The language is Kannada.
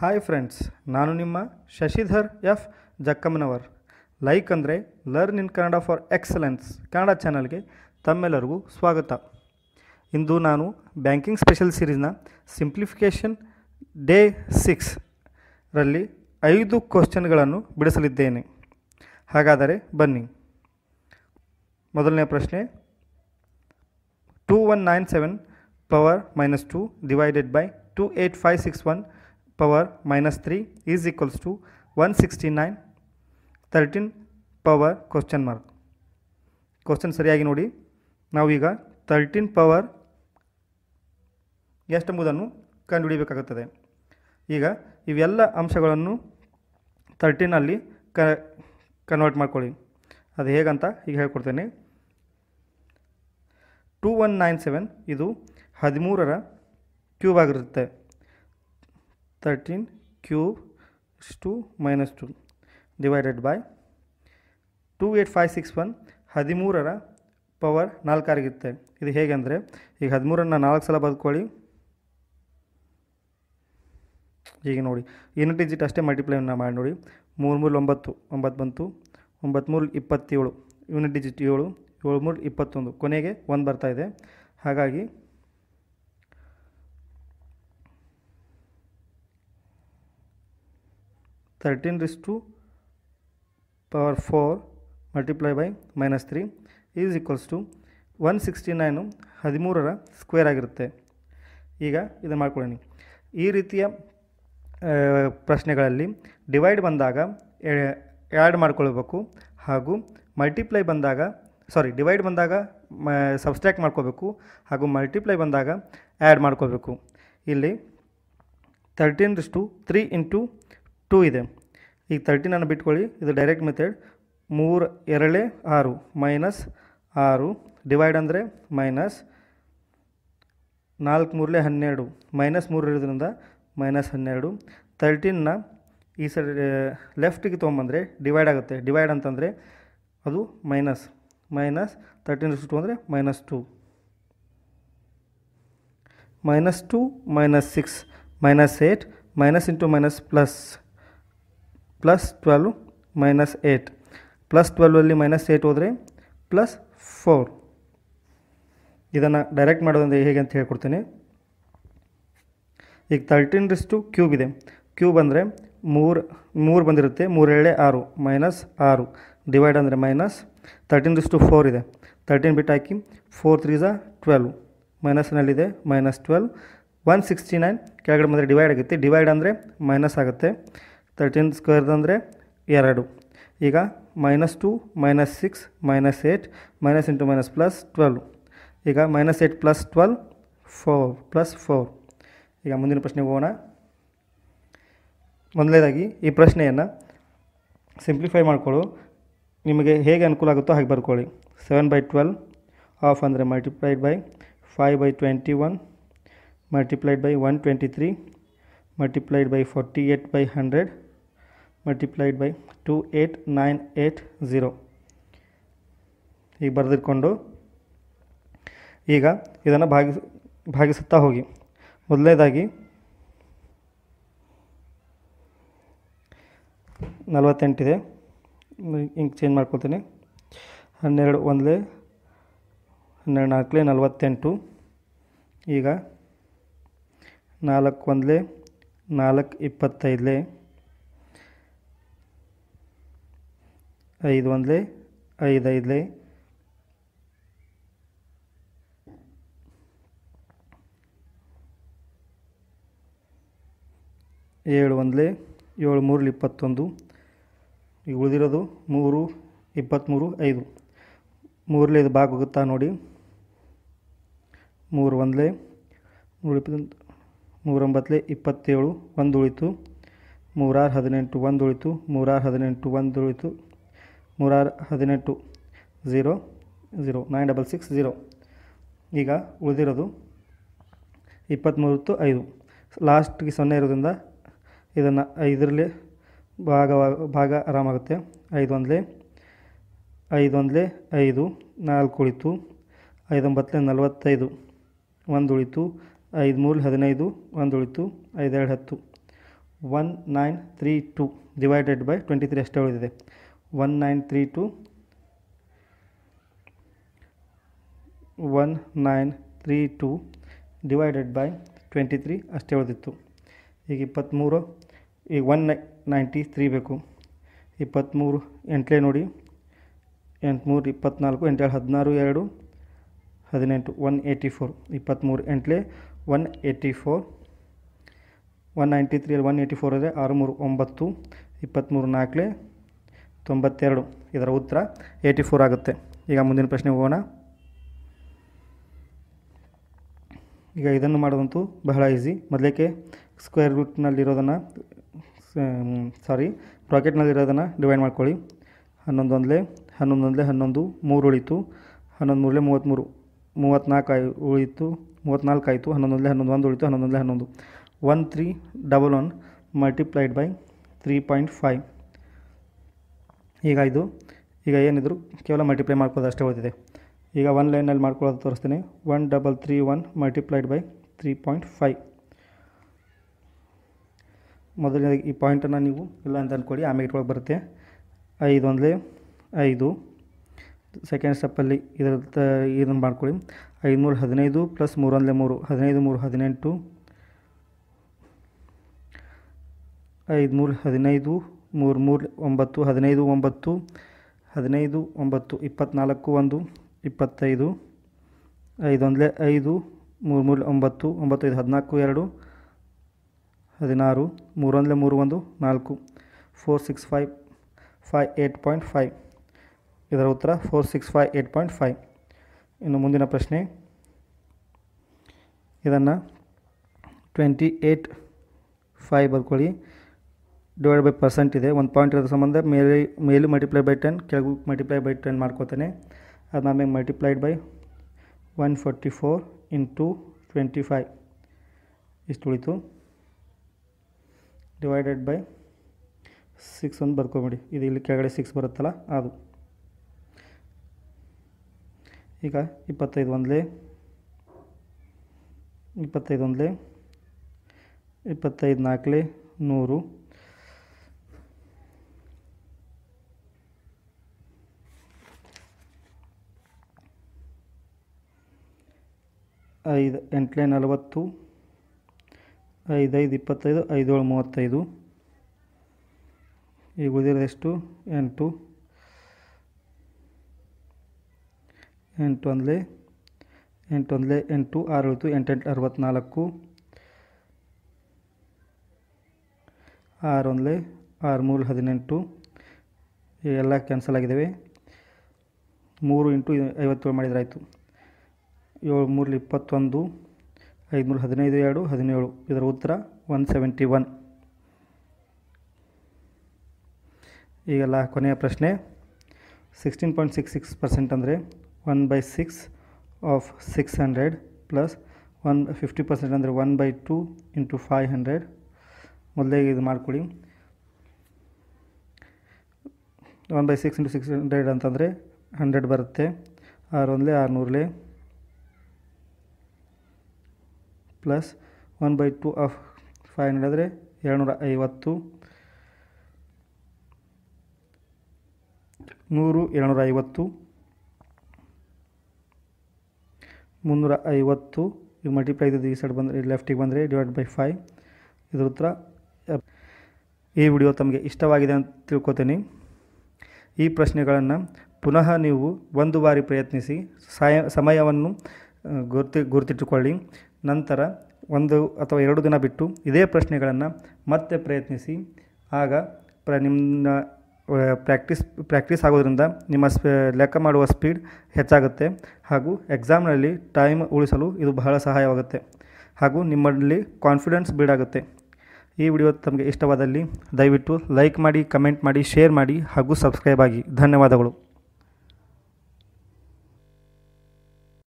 ಹಾಯ್ ಫ್ರೆಂಡ್ಸ್ ನಾನು ನಿಮ್ಮ ಶಶಿಧರ್ ಎಫ್ ಜಕ್ಕಮ್ಮನವರ್ ಲೈಕ್ ಅಂದರೆ learn in Kannada for excellence Kannada ಚಾನಲ್ಗೆ ತಮ್ಮೆಲ್ಲರಿಗೂ ಸ್ವಾಗತ ಇಂದು ನಾನು ಬ್ಯಾಂಕಿಂಗ್ ಸ್ಪೆಷಲ್ ಸೀರೀಸ್ನ ಸಿಂಪ್ಲಿಫಿಕೇಷನ್ ಡೇ ಸಿಕ್ಸ್ ರಲ್ಲಿ ಐದು ಕ್ವಶನ್ಗಳನ್ನು ಬಿಡಿಸಲಿದ್ದೇನೆ ಹಾಗಾದರೆ ಬನ್ನಿ ಮೊದಲನೇ ಪ್ರಶ್ನೆ two one nine seven power minus two divided by two eight five six one power three is equals to one sixty nine thirteen power question mark question ಸರಿಯಾಗಿ ನೋಡಿ ನಾವೀಗ ತರ್ಟೀನ್ ಪವರ್ ಎಷ್ಟೆಂಬುದನ್ನು ಕಂಡುಹಿಡಿಯಬೇಕಾಗುತ್ತದೆ ಈಗ ಇವೆಲ್ಲ ಅಂಶಗಳನ್ನು ತರ್ಟೀನಲ್ಲಿ ಕ ಕನ್ವರ್ಟ್ ಮಾಡ್ಕೊಳ್ಳಿ ಅದು ಹೇಗಂತ ಈಗ ಹೇಳ್ಕೊಡ್ತೇನೆ ಟೂ ಒನ್ ನೈನ್ ಸೆವೆನ್ ಇದು ಹದಿಮೂರರ ಕ್ಯೂಬ್ ಆಗಿರುತ್ತೆ thirteen cube two minus two divided by by 2 eight five six one ಹದಿಮೂರರ ಪವರ್ ನಾಲ್ಕಾಗಿರುತ್ತೆ ಇದು ಹೇಗೆ ಅಂದರೆ ಈಗ ಹದಿಮೂರನ್ನು ನಾಲ್ಕು ಸಲ ಬದುಕೊಳ್ಳಿ ಈಗ ನೋಡಿ ಯೂನಿಟ್ ಡಿಜಿಟ್ ಅಷ್ಟೇ ಮಲ್ಟಿಪ್ಲೈನ ಮಾಡಿ ನೋಡಿ ಮೂರು ಮೂರು ಒಂಬತ್ತು ಒಂಬತ್ತು ಬಂತು ಒಂಬತ್ತ್ಮೂರು ಇಪ್ಪತ್ತೇಳು ಯೂನಿಟ್ ಡಿಜಿಟ್ ಏಳು ಏಳು ಮೂರು ಇಪ್ಪತ್ತೊಂದು ಕೊನೆಗೆ ಒಂದು ಬರ್ತಾಯಿದೆ ಹಾಗಾಗಿ 13 raised to power 4 multiply by minus 3 is equals to one sixty nine ಹದಿಮೂರರ ಸ್ಕ್ವೇರ್ ಆಗಿರುತ್ತೆ ಈಗ ಇದನ್ನು ಮಾಡ್ಕೊಳ್ಳಿ ಈ ರೀತಿಯ ಪ್ರಶ್ನೆಗಳಲ್ಲಿ ಡಿವೈಡ್ ಬಂದಾಗ ಆ್ಯಡ್ ಮಾಡ್ಕೊಳ್ಬೇಕು ಹಾಗೂ ಮಲ್ಟಿಪ್ಲೈ ಬಂದಾಗ ಸಾರಿ ಡಿವೈಡ್ ಬಂದಾಗ ಮ ಸಬ್ಸ್ಟ್ರ್ಯಾಕ್ಟ್ ಮಾಡ್ಕೋಬೇಕು ಹಾಗೂ ಮಲ್ಟಿಪ್ಲೈ ಬಂದಾಗ ಆ್ಯಡ್ ಮಾಡ್ಕೋಬೇಕು ಇಲ್ಲಿ thirteen two three into two ಇದೆ ಈಗ ತರ್ಟೀನನ್ನು ಬಿಟ್ಕೊಳ್ಳಿ ಇದು ಡೈರೆಕ್ಟ್ ಮೆಥಡ್ ಮೂರು ಎರಡೇ ಆರು ಮೈನಸ್ ಆರು ಡಿವೈಡ್ ಅಂದರೆ ಮೈನಸ್ ನಾಲ್ಕು ಮೂರಲೇ ಹನ್ನೆರಡು ಮೈನಸ್ ಮೂರು ಇರೋದ್ರಿಂದ ಮೈನಸ್ ಹನ್ನೆರಡು ತರ್ಟೀನ್ನ ಈ ಸೈಡ್ ಲೆಫ್ಟಿಗೆ ತೊಗೊಂಬಂದರೆ ಡಿವೈಡ್ ಆಗುತ್ತೆ ಡಿವೈಡ್ ಅಂತಂದರೆ ಅದು ಮೈನಸ್ ಮೈನಸ್ ತರ್ಟೀನ್ ಟು ಅಂದರೆ minus two minus two minus six minus eight minus into minus plus plus twelve minus eight plus ಟ್ವೆಲ್ವಲ್ಲಿ ಮೈನಸ್ ಏಯ್ಟ್ ಹೋದರೆ ಪ್ಲಸ್ ಫೋರ್ ಇದನ್ನು ಡೈರೆಕ್ಟ್ ಮಾಡೋದಂದ್ರೆ ಹೇಗೆ ಅಂತ ಹೇಳ್ಕೊಡ್ತೀನಿ ಈಗ ತರ್ಟೀನ್ ರಿಸ್ಟು ಕ್ಯೂಬ್ ಇದೆ ಕ್ಯೂಬ್ ಅಂದರೆ ಮೂರು ಮೂರು ಬಂದಿರುತ್ತೆ ಮೂರೇಳೆ ಆರು ಮೈನಸ್ ಆರು ಡಿವೈಡ್ ಅಂದರೆ ಮೈನಸ್ ತರ್ಟೀನ್ ರಿಸ್ಟು ಫೋರ್ ಇದೆ ತರ್ಟೀನ್ ಬಿಟ್ಟು ಹಾಕಿ ಫೋರ್ ತ್ರೀ ಟ್ವೆಲ್ವ್ ಮೈನಸ್ನಲ್ಲಿದೆ minus twelve one sixty nine ಕೆಳಗಡೆ ಬಂದರೆ ಡಿವೈಡ್ ಆಗುತ್ತೆ ಡಿವೈಡ್ ಅಂದರೆ ಮೈನಸ್ ಆಗುತ್ತೆ ತರ್ಟೀನ್ ಸ್ಕ್ವೇರ್ದು ಅಂದರೆ ಎರಡು ಈಗ minus two minus six minus eight minus into minus plus twelve ಈಗ minus eight plus twelve four plus four ಈಗ ಮುಂದಿನ ಪ್ರಶ್ನೆಗೆ ಹೋಗೋಣ ಮೊದಲನೇದಾಗಿ ಈ ಪ್ರಶ್ನೆಯನ್ನು ಸಿಂಪ್ಲಿಫೈ ಮಾಡಿಕೊಳ್ಳು ನಿಮಗೆ ಹೇಗೆ ಅನುಕೂಲ ಆಗುತ್ತೋ ಹಾಗೆ ಬರ್ಕೊಳ್ಳಿ ಸೆವೆನ್ ಬೈ ಟ್ವೆಲ್ ಆಫ್ ಅಂದರೆ multiplied by five by twenty one multiplied by one twenty three multiplied by forty eight by hundred multiplied by two eight nine eight zero ಈಗ ಬರೆದಿಟ್ಕೊಂಡು ಈಗ ಇದನ್ನು ಭಾಗಿಸ್ ಭಾಗಿಸುತ್ತಾ ಹೋಗಿ ಮೊದಲನೇದಾಗಿ ನಲವತ್ತೆಂಟಿದೆ ಹಿಂಗೆ ಚೇಂಜ್ ಮಾಡ್ಕೋತೀನಿ ಹನ್ನೆರಡು ಒಂದಲೇ ಹನ್ನೆರಡು ನಾಲ್ಕಲೇ ನಲವತ್ತೆಂಟು ಈಗ ನಾಲ್ಕು ಒಂದಲೇ ನಾಲ್ಕು ಇಪ್ಪತ್ತೈದಲೇ ಐದು ಒಂದ್ಲೆ ಐದು ಐದ್ಲೆ ಏಳು ಒಂದ್ಲೆ ಏಳು ಮೂರಲ್ಲಿ ಇಪ್ಪತ್ತೊಂದು ಈಗ ಉಳಿದಿರೋದು ಮೂರು ಇಪ್ಪತ್ತ್ಮೂರು ಐದು ಮೂರಲ್ಲಿ ಇದು ಭಾಗ ಹೋಗುತ್ತಾ ನೋಡಿ ಮೂರು ಒಂದ್ಲೆ ಮೂರು ಇಪ್ಪತ್ತೊಂದು ಮೂರೊಂಬತ್ತಲೆ ಇಪ್ಪತ್ತೇಳು ಒಂದು ಉಳಿತು ಮೂರಾರು ಹದಿನೆಂಟು ಒಂದು ಉಳಿತು ಮೂರಾರು ಹದಿನೆಂಟು ಒಂದು ಉಳಿತು ನೂರಾರು ಹದಿನೆಂಟು zero zero nine double six zero ಈಗ ಉಳಿದಿರೋದು ಇಪ್ಪತ್ತ್ಮೂರತ್ತು ಐದು ಲಾಸ್ಟ್ಗೆ ಸೊನ್ನೆ ಇರೋದ್ರಿಂದ ಇದನ್ನು ಐದರಲ್ಲಿ ಭಾಗ ಭಾಗ ಆರಾಮಾಗುತ್ತೆ ಐದು ಒಂದಲೆ ಐದು ಒಂದಲೆ ಐದು ನಾಲ್ಕು ಉಳಿತು ಐದೊಂಬತ್ತಲೇ ನಲವತ್ತೈದು ಒಂದು ಉಳಿತು ಐದು ಮೂರು ಹದಿನೈದು ಒಂದು ಉಳಿತು ಐದೆರಡು ಹತ್ತು one nine three two divided by twenty three ಅಷ್ಟೇ ಉಳಿದಿದೆ one nine three two one nine three two divided by twenty three ಅಷ್ಟೇ ಉಳಿದಿತ್ತು ಈಗ ಇಪ್ಪತ್ತ್ಮೂರು ಈಗ ಒನ್ ನೈ ನೈಂಟಿ ತ್ರೀ ಬೇಕು ಇಪ್ಪತ್ತ್ಮೂರು ಎಂಟಲೇ ನೋಡಿ ಎಂಟ್ಮೂರು ಇಪ್ಪತ್ತ್ನಾಲ್ಕು ಎರಡು ಹದಿನಾರು ಎರಡು ಹದಿನೆಂಟು ಒನ್ ಏಯ್ಟಿ ಫೋರ್ ಇಪ್ಪತ್ತ್ಮೂರು ಎಂಟಲೇ one eighty four one ninety three ಅಲ್ಲಿ ಒನ್ ಏಯ್ಟಿ ಫೋರ್ ಇದೆ ಆರು ಮೂರು ಒಂಬತ್ತು ಇಪ್ಪತ್ತ್ಮೂರು ನಾಲ್ಕಲೇ ತೊಂಬತ್ತೆರಡು ಇದರ ಉತ್ತರ ಏಯ್ಟಿ ಫೋರ್ ಆಗುತ್ತೆ ಈಗ ಮುಂದಿನ ಪ್ರಶ್ನೆ ಹೋಗೋಣ ಈಗ ಇದನ್ನು ಮಾಡೋದಂತೂ ಬಹಳ ಈಸಿ ಮೊದಲಕ್ಕೆ ಸ್ಕ್ವೇರ್ ರೂಟ್ನಲ್ಲಿರೋದನ್ನು ಸಾರಿ ರಾಕೆಟ್ನಲ್ಲಿರೋದನ್ನು ಡಿವೈಡ್ ಮಾಡ್ಕೊಳ್ಳಿ ಹನ್ನೊಂದು ಒಂದಲೇ ಹನ್ನೊಂದು ಒಂದಲೇ ಹನ್ನೊಂದು ಮೂರು ಉಳಿತು ಹನ್ನೊಂದು ಮೂರಲೇ ಮೂವತ್ತ್ಮೂರು ಮೂವತ್ತ್ನಾಲ್ಕು ಆಯ್ ಉಳಿತು ಮೂವತ್ತ್ನಾಲ್ಕು ಆಯಿತು ಹನ್ನೊಂದೊಂದಲೇ ಹನ್ನೊಂದು ಒಂದು ಉಳಿತು ಹನ್ನೊಂದೊಂದಲೇ ಹನ್ನೊಂದು one three double one multiplied by three point five ಈಗ ಇದು ಈಗ ಏನಿದ್ರು ಕೇವಲ ಮಲ್ಟಿಪ್ಲೈ ಮಾಡ್ಕೊಳ್ಳೋದು ಅಷ್ಟೇ ಓದಿದೆ ಈಗ ಒನ್ ಲೈನಲ್ಲಿ ಮಾಡ್ಕೊಳ್ಳೋದು ತೋರಿಸ್ತೀನಿ one double three one multiplied by three point five ಮೊದಲನೇದಾಗಿ ಈ ಪಾಯಿಂಟನ್ನು ನೀವು ಇಲ್ಲ ಅಂತ ಅಂದ್ಕೊಳ್ಳಿ ಆಮೇಲೆ ಇಟ್ಕೊಳಕ್ಕೆ ಬರುತ್ತೆ ಐದು ಒಂದಲೇ ಐದು ಸೆಕೆಂಡ್ ಸ್ಟೆಪ್ಪಲ್ಲಿ ಇದರ ಇದನ್ನು ಮಾಡ್ಕೊಳ್ಳಿ ಐದುನೂರು ಹದಿನೈದು ಪ್ಲಸ್ ಮೂರೊಂದಲೇ ಮೂರು ಹದಿನೈದು ಮೂರು ಹದಿನೆಂಟು ಐದುನೂರು ಹದಿನೈದು ಮೂರು ಮೂರು ಒಂಬತ್ತು ಹದಿನೈದು ಒಂಬತ್ತು ಹದಿನೈದು ಒಂಬತ್ತು ಇಪ್ಪತ್ತ್ನಾಲ್ಕು ಒಂದು ಇಪ್ಪತ್ತೈದು ಐದೊಂದಲೇ ಐದು ಮೂರು ಮೂರು ಒಂಬತ್ತು ಒಂಬತ್ತೈದು ಹದಿನಾಲ್ಕು ಎರಡು ಹದಿನಾರು ಮೂರೊಂದಲೆ ಮೂರು ಒಂದು ನಾಲ್ಕು four six five five eight point five ಇದರ ಉತ್ತರ four six five eight point five ಇನ್ನು ಮುಂದಿನ ಪ್ರಶ್ನೆ ಇದನ್ನು ಟ್ವೆಂಟಿ ಏಯ್ಟ್ ಫೈ ಬರ್ಕೊಳ್ಳಿ ಡಿವೈಡ್ ಬೈ ಪರ್ಸೆಂಟ್ ಇದೆ ಒಂದು ಪಾಯಿಂಟ್ ಇರೋದ್ರ ಸಂಬಂಧ ಮೇಲೆ ಮೇಲೆ ಮಲ್ಟಿಪ್ಲೈ ಬೈ ಟೆನ್ ಕೆಳಗೂ ಮಲ್ಟಿಪ್ಲೈ ಬೈ ಟೆನ್ ಮಾಡ್ಕೋತಾನೆ ಅದು ಅದಾದಮೇಲೆ multiplied by one forty four into twenty five ಇಷ್ಟು ಉಳಿತು ಡಿವೈಡೆಡ್ ಬೈ ಸಿಕ್ಸ್ ಒಂದು ಬರ್ಕೊಬೇಡಿ ಇದು ಇಲ್ಲಿ ಕೆಳಗಡೆ ಸಿಕ್ಸ್ ಬರುತ್ತಲ್ಲ ಅದು ಈಗ ಇಪ್ಪತ್ತೈದು ಒಂದಲೇ ಇಪ್ಪತ್ತೈದು ಒಂದಲೇ ಇಪ್ಪತ್ತೈದು ನಾಲ್ಕಲೇ ನೂರು ಐದು ಎಂಟನೇ ನಲವತ್ತು ಐದು ಐದು ಇಪ್ಪತ್ತೈದು ಐದೇಳು ಮೂವತ್ತೈದು ಈಗ ಉಳಿದಿರೋದೆಷ್ಟು ಎಂಟು ಎಂಟು ಒಂದಲೇ ಎಂಟು ಒಂದಲೇ ಎಂಟು ಆರು ಉಳಿತು ಎಂಟೆಂಟು ಅರವತ್ತ್ನಾಲ್ಕು ಆರು ಒಂದಲೇ ಆರು ಮೂರು ಹದಿನೆಂಟು ಎಲ್ಲ ಕ್ಯಾನ್ಸಲ್ ಆಗಿದ್ದಾವೆ ಮೂರು ಇಂಟು ಐವತ್ತೇಳು ಮಾಡಿದ್ರಾಯಿತು ಏಳು ಮೂರಲ್ಲಿ ಇಪ್ಪತ್ತೊಂದು ಐದುನೂರ ಹದಿನೈದು ಎರಡು ಹದಿನೇಳು ಇದರ ಉತ್ತರ ಒನ್ ಸೆವೆಂಟಿ ಒನ್ ಈಗೆಲ್ಲ ಕೊನೆಯ ಪ್ರಶ್ನೆ sixteen point six six percent ಅಂದರೆ one by six of six hundred plus one fifty percent ಅಂದರೆ one by two into five hundred ಮೊದಲೇ ಇದು ಮಾಡಿಕೊಡಿ one by six into six hundred ಅಂತಂದರೆ ಹಂಡ್ರೆಡ್ ಬರುತ್ತೆ ಆರೊಂದಲೇ ಆರುನೂರಲೇ plus one by two of five hundred ಏಳ್ನೂರ ಐವತ್ತು ನೂರು ಏಳ್ನೂರ ಐವತ್ತು ಮುನ್ನೂರ ಐವತ್ತು ಈಗ ಮಲ್ಟಿಪ್ಲೈ ಈ ಸೈಡ್ ಬಂದರೆ ಲೆಫ್ಟಿಗೆ ಬಂದರೆ ಡಿವೈಡ್ ಬೈ ಫೈವ್ ಇದ್ರ ಹತ್ರ ಈ ವಿಡಿಯೋ ತಮಗೆ ಇಷ್ಟವಾಗಿದೆ ಅಂತ ತಿಳ್ಕೊತೀನಿ ಈ ಪ್ರಶ್ನೆಗಳನ್ನು ಪುನಃ ನೀವು ಒಂದು ಬಾರಿ ಪ್ರಯತ್ನಿಸಿ ಸಾಯ ಸಮಯವನ್ನು ಗುರ್ತಿ ಗುರುತಿಟ್ಟುಕೊಳ್ಳಿ ನಂತರ ಒಂದು ಅಥವಾ ಎರಡು ದಿನ ಬಿಟ್ಟು ಇದೇ ಪ್ರಶ್ನೆಗಳನ್ನು ಮತ್ತೆ ಪ್ರಯತ್ನಿಸಿ ಆಗ ಪ್ರ ನಿಮ್ಮ ಪ್ರಾಕ್ಟೀಸ್ ಪ್ರಾಕ್ಟೀಸ್ ಆಗೋದ್ರಿಂದ ನಿಮ್ಮ ಲೆಕ್ಕ ಮಾಡುವ ಸ್ಪೀಡ್ ಹೆಚ್ಚಾಗುತ್ತೆ ಹಾಗೂ ಎಕ್ಸಾಮ್ನಲ್ಲಿ ಟೈಮ್ ಉಳಿಸಲು ಇದು ಬಹಳ ಸಹಾಯವಾಗುತ್ತೆ ಹಾಗೂ ನಿಮ್ಮಲ್ಲಿ ಕಾನ್ಫಿಡೆನ್ಸ್ ಆಗುತ್ತೆ ಈ ವಿಡಿಯೋ ತಮಗೆ ಇಷ್ಟವಾದಲ್ಲಿ ದಯವಿಟ್ಟು ಲೈಕ್ ಮಾಡಿ ಕಮೆಂಟ್ ಮಾಡಿ ಶೇರ್ ಮಾಡಿ ಹಾಗೂ ಸಬ್ಸ್ಕ್ರೈಬ್ ಆಗಿ ಧನ್ಯವಾದಗಳು